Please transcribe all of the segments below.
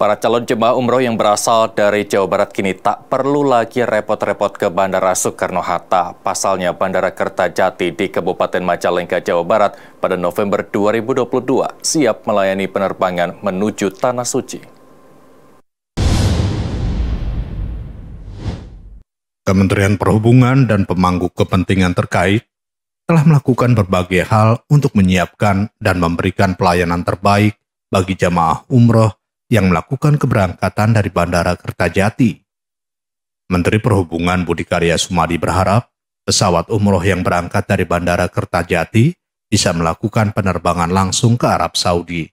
Para calon jemaah umroh yang berasal dari Jawa Barat kini tak perlu lagi repot-repot ke Bandara Soekarno-Hatta. Pasalnya, Bandara Kertajati di Kabupaten Majalengka, Jawa Barat pada November 2022 siap melayani penerbangan menuju Tanah Suci. Kementerian Perhubungan dan pemangku kepentingan terkait telah melakukan berbagai hal untuk menyiapkan dan memberikan pelayanan terbaik bagi jamaah umroh yang melakukan keberangkatan dari Bandara Kertajati. Menteri Perhubungan Budi Karya Sumadi berharap pesawat umroh yang berangkat dari Bandara Kertajati bisa melakukan penerbangan langsung ke Arab Saudi.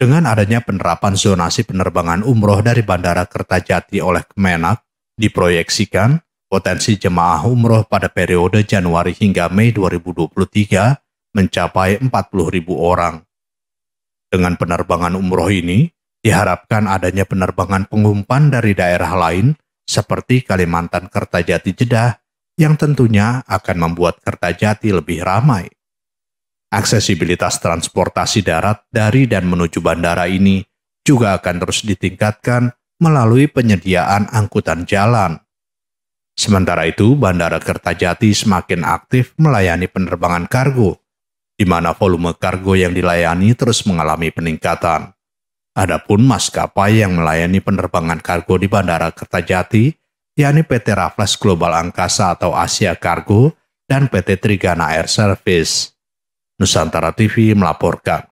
Dengan adanya penerapan zonasi penerbangan umroh dari Bandara Kertajati oleh Kemenak, diproyeksikan potensi jemaah umroh pada periode Januari hingga Mei 2023 mencapai 40.000 orang. Dengan penerbangan umroh ini, Diharapkan adanya penerbangan pengumpan dari daerah lain seperti Kalimantan Kertajati Jeddah yang tentunya akan membuat Kertajati lebih ramai. Aksesibilitas transportasi darat dari dan menuju bandara ini juga akan terus ditingkatkan melalui penyediaan angkutan jalan. Sementara itu, Bandara Kertajati semakin aktif melayani penerbangan kargo, di mana volume kargo yang dilayani terus mengalami peningkatan. Adapun maskapai yang melayani penerbangan kargo di Bandara Kertajati, yakni PT Raffles Global Angkasa atau Asia Cargo dan PT Trigana Air Service. Nusantara TV melaporkan.